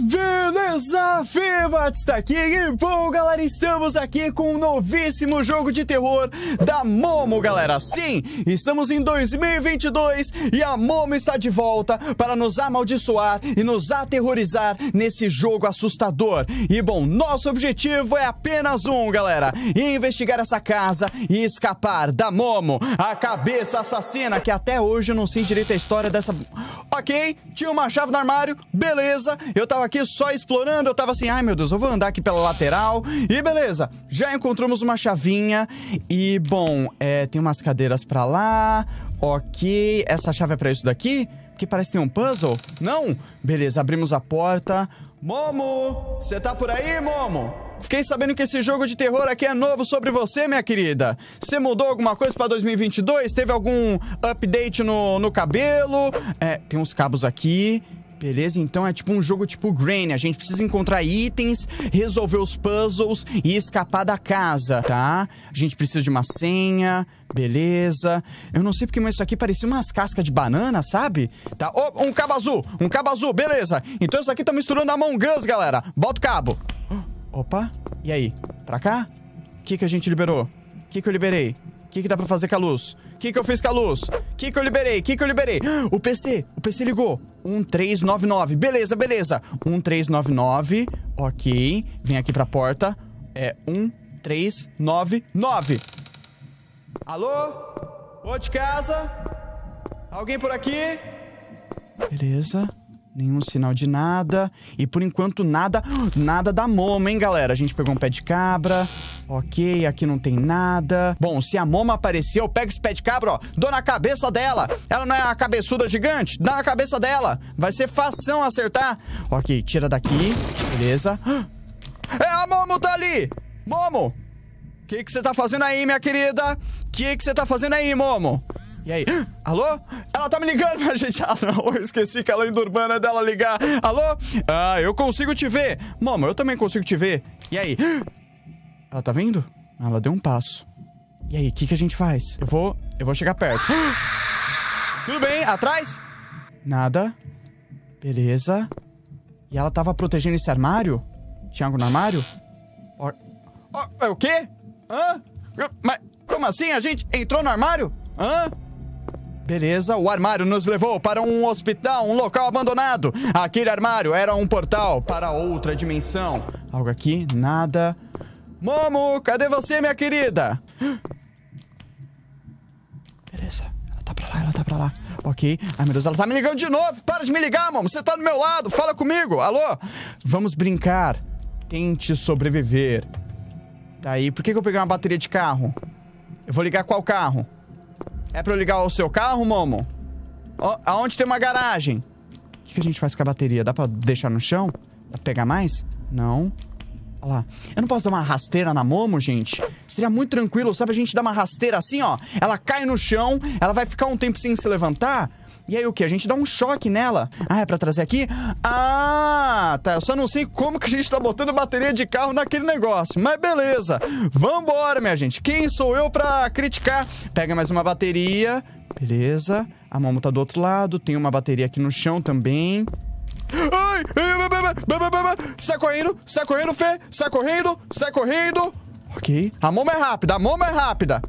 Beleza, Febat está aqui e bom, galera, estamos aqui com um novíssimo jogo de terror da Momo, galera. Sim, estamos em 2022 e a Momo está de volta para nos amaldiçoar e nos aterrorizar nesse jogo assustador. E bom, nosso objetivo é apenas um, galera, investigar essa casa e escapar da Momo, a cabeça assassina, que até hoje eu não sei direito a história dessa saquei, tinha uma chave no armário, beleza. Eu tava aqui só explorando, eu tava assim, ai meu Deus, eu vou andar aqui pela lateral. E beleza, já encontramos uma chavinha. E bom, é, tem umas cadeiras pra lá. Ok, essa chave é pra isso daqui? Porque parece que tem um puzzle. Não? Beleza, abrimos a porta. Momo, você tá por aí, Momo? Fiquei sabendo que esse jogo de terror aqui é novo sobre você, minha querida. Você mudou alguma coisa pra 2022? Teve algum update no, no cabelo? É, tem uns cabos aqui. Beleza? Então é tipo um jogo tipo Granny. A gente precisa encontrar itens, resolver os puzzles e escapar da casa, tá? A gente precisa de uma senha. Beleza. Eu não sei porque, mas isso aqui parecia umas cascas de banana, sabe? Tá? Oh, um cabo azul! Um cabo azul, beleza. Então isso aqui tá misturando Among Us, galera. Bota o cabo. Opa, e aí? Pra cá? O que, que a gente liberou? O que, que eu liberei? O que, que dá pra fazer com a luz? O que, que eu fiz com a luz? O que, que eu liberei? O que, que eu liberei? O PC! O PC ligou! 1399. Beleza, beleza. 1399. Ok. Vem aqui pra porta. É 1399. Alô? Ô de casa? Alguém por aqui? Beleza. Nenhum sinal de nada. E por enquanto, nada. Nada da moma, hein, galera? A gente pegou um pé de cabra. Ok, aqui não tem nada. Bom, se a moma aparecer, eu pego esse pé de cabra, ó. Dou na cabeça dela. Ela não é uma cabeçuda gigante? Dá na cabeça dela. Vai ser fação acertar. Ok, tira daqui. Beleza. É, a Momo tá ali! Momo! O que que você tá fazendo aí, minha querida? O que que você tá fazendo aí, Momo? E aí? Alô? Ela tá me ligando pra gente. Ah, não, eu esqueci que a lenda é urbana é dela ligar. Alô? Ah, eu consigo te ver. Momo, eu também consigo te ver. E aí? Ela tá vindo? Ela deu um passo. E aí, o que, que a gente faz? Eu vou. Eu vou chegar perto. Tudo bem, atrás? Nada. Beleza. E ela tava protegendo esse armário? Tinha algo no armário? Or... Or... É o quê? Hã? Mas como assim? A gente entrou no armário? Hã? Beleza, o armário nos levou para um hospital, um local abandonado. Aquele armário era um portal para outra dimensão. Algo aqui? Nada. Momo, cadê você, minha querida? Beleza, ela tá pra lá, ela tá pra lá. Ok. Ai, meu Deus, ela tá me ligando de novo. Para de me ligar, Momo. Você tá do meu lado. Fala comigo. Alô? Vamos brincar. Tente sobreviver. Tá aí. Por que, que eu peguei uma bateria de carro? Eu vou ligar qual carro? É pra eu ligar o seu carro, Momo? Oh, aonde tem uma garagem? O que, que, a gente faz com a bateria? Dá pra deixar no chão? Dá pra pegar mais? Não. Olha lá. Eu não posso dar uma rasteira na Momo, gente? Seria muito tranquilo, sabe? A gente dar uma rasteira assim, ó. Ela cai no chão, ela vai ficar um tempo sem se levantar. E aí o que? A gente dá um choque nela. Ah, é pra trazer aqui? Ah, tá. Eu só não sei como que a gente tá botando bateria de carro naquele negócio. Mas beleza. Vambora, minha gente. Quem sou eu pra criticar? Pega mais uma bateria. Beleza. A Momo tá do outro lado. Tem uma bateria aqui no chão também. Ai! Sai correndo! Sai correndo, Fê! Sai correndo! Sai correndo! Ok. A Momo é rápida! A Momo é rápida!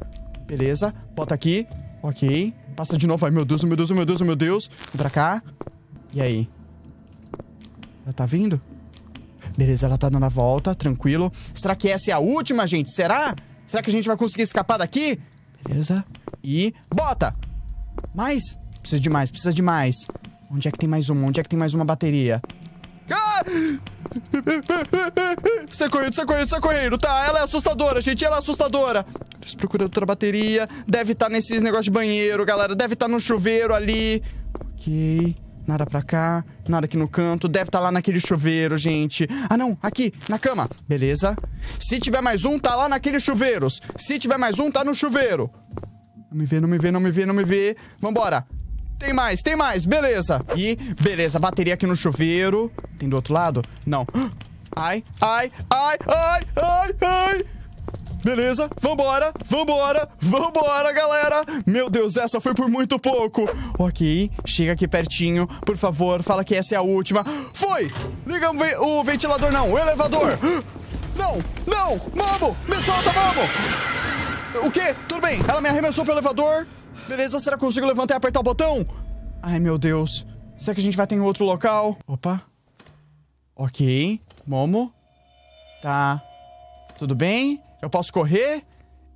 Beleza. Bota aqui. Ok. Passa de novo, ai meu Deus, meu Deus, meu Deus, meu Deus. Vem pra cá. E aí? Ela tá vindo? Beleza, ela tá dando a volta, tranquilo. Será que essa é a última, gente? Será? Será que a gente vai conseguir escapar daqui? Beleza. E bota! Mais! Precisa de mais, precisa de mais. Onde é que tem mais uma? Onde é que tem mais uma bateria? Ah! Você correndo, você correndo, você correndo. Tá, ela é assustadora, gente. Ela é assustadora. Deus, procurei outra bateria. Deve estar tá nesses negócios de banheiro, galera. Deve estar tá no chuveiro ali. Ok. Nada pra cá, nada aqui no canto. Deve estar tá lá naquele chuveiro, gente. Ah, não, aqui, na cama. Beleza. Se tiver mais um, tá lá naqueles chuveiros. Se tiver mais um, tá no chuveiro. Não me vê, não me vê, não me vê, não me vê. Vambora. Tem mais, tem mais, beleza. E, beleza, bateria aqui no chuveiro. Tem do outro lado? Não. Ai, ai, ai, ai, ai, ai. Beleza, vambora, vambora, vambora, galera. Meu Deus, essa foi por muito pouco. Ok, chega aqui pertinho, por favor, fala que essa é a última. Foi! Ligamos o ventilador, não, o elevador. Não, não, Momo, me solta, Momo. O quê? Tudo bem, ela me arremessou pro elevador. Beleza, será que eu consigo levantar e apertar o botão? Ai, meu Deus. Será que a gente vai ter em outro local? Opa. Ok, Momo. Tá. Tudo bem? Eu posso correr?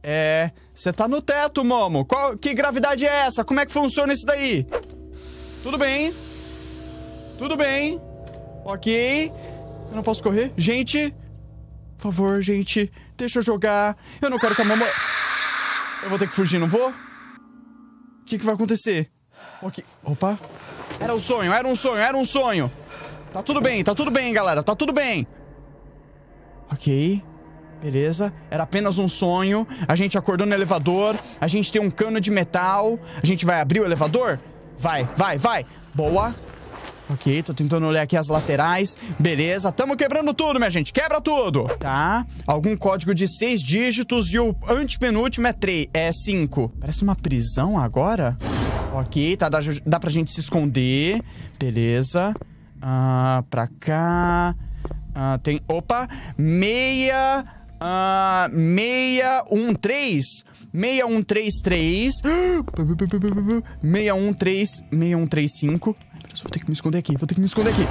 É. Você tá no teto, Momo. Qual... Que gravidade é essa? Como é que funciona isso daí? Tudo bem. Tudo bem. Ok. Eu não posso correr. Gente. Por favor, gente. Deixa eu jogar. Eu não quero que a Momo. Eu vou ter que fugir, não vou? O que, que vai acontecer? Ok. Opa. Era um sonho, era um sonho, era um sonho. Tá tudo bem, tá tudo bem, galera. Tá tudo bem. Ok. Beleza? Era apenas um sonho. A gente acordou no elevador. A gente tem um cano de metal. A gente vai abrir o elevador? Vai, vai, vai. Boa. Ok, tô tentando olhar aqui as laterais. Beleza, tamo quebrando tudo, minha gente. Quebra tudo! Tá, algum código de seis dígitos e o antepenúltimo é três, é cinco. Parece uma prisão agora? Ok, tá, dá, dá pra gente se esconder. Beleza. Ah, pra cá... Ah, tem... Opa! Meia... Uh, 613 6133 613 6135 Ai, meu Deus, vou ter que me esconder aqui, vou ter que me esconder aqui.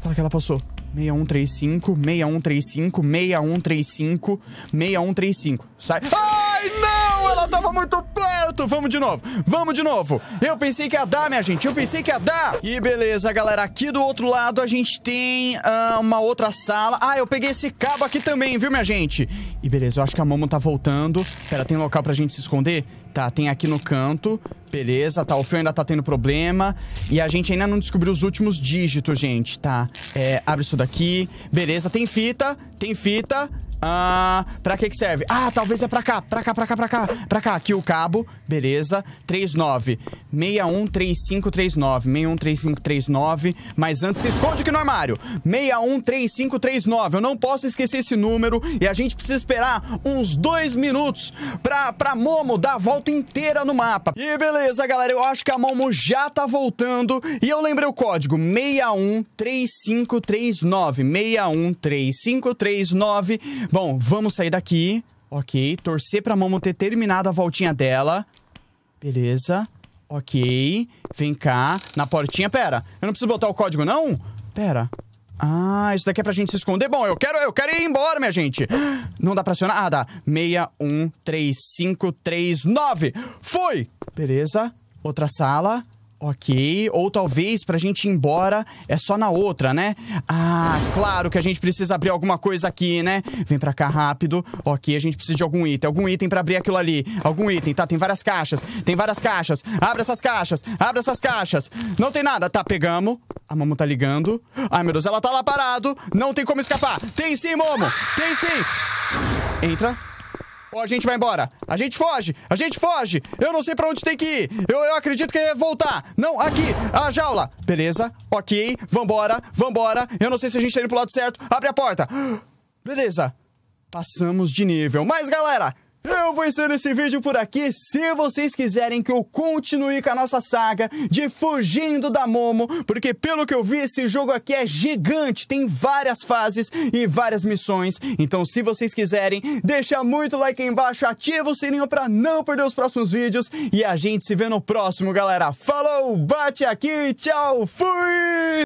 Fala que ela passou. 6135 6135 6135 6135. Sai. Ah! Ai, não! Ela tava muito perto! Vamos de novo! Vamos de novo! Eu pensei que ia dar, minha gente! Eu pensei que ia dar! E beleza, galera. Aqui do outro lado a gente tem uh, uma outra sala. Ah, eu peguei esse cabo aqui também, viu, minha gente? E beleza, eu acho que a Momo tá voltando. Pera, tem local pra gente se esconder? Tá, tem aqui no canto. Beleza, tá. O fio ainda tá tendo problema. E a gente ainda não descobriu os últimos dígitos, gente. Tá. É, abre isso daqui. Beleza, tem fita. Tem fita. Ah, pra que que serve? Ah, talvez é pra cá, pra cá, pra cá, pra cá, pra cá. Aqui o cabo, beleza. 39, 613539, 613539. Mas antes, se esconde aqui no armário. 613539. Eu não posso esquecer esse número e a gente precisa esperar uns dois minutos pra, pra Momo dar a volta inteira no mapa. E beleza, galera, eu acho que a Momo já tá voltando e eu lembrei o código, 613539, 613539. Bom, vamos sair daqui. Ok, torcer pra Momo ter terminado a voltinha dela. Beleza. Ok, vem cá, na portinha. Pera, eu não preciso botar o código, não? Pera. Ah, isso daqui é pra gente se esconder. Bom, eu quero, eu quero ir embora, minha gente. Não dá pra acionar? Ah, dá. 613539. Foi! Beleza. Outra sala. Ok, ou talvez pra gente ir embora é só na outra, né? Ah, claro que a gente precisa abrir alguma coisa aqui, né? Vem pra cá rápido. Ok, a gente precisa de algum item. Algum item pra abrir aquilo ali. Algum item, tá? Tem várias caixas. Tem várias caixas. Abre essas caixas. Abre essas caixas. Não tem nada. Tá, pegamos. A Momo tá ligando. Ai, meu Deus, ela tá lá parado. Não tem como escapar. Tem sim, Momo. Tem sim. Entra. Ou a gente vai embora. A gente foge. A gente foge. Eu não sei pra onde tem que ir. Eu, eu acredito que é voltar. Não, aqui. A jaula. Beleza. Ok. Vambora. Vambora. Eu não sei se a gente tá indo pro lado certo. Abre a porta. Beleza. Passamos de nível. Mas, galera, eu vou encerrando esse vídeo por aqui. Se vocês quiserem que eu continue com a nossa saga de Fugindo da Momo, porque pelo que eu vi, esse jogo aqui é gigante, tem várias fases e várias missões. Então, se vocês quiserem, deixa muito like aí embaixo, ativa o sininho para não perder os próximos vídeos e a gente se vê no próximo, galera. Falou, bate aqui, tchau, fui!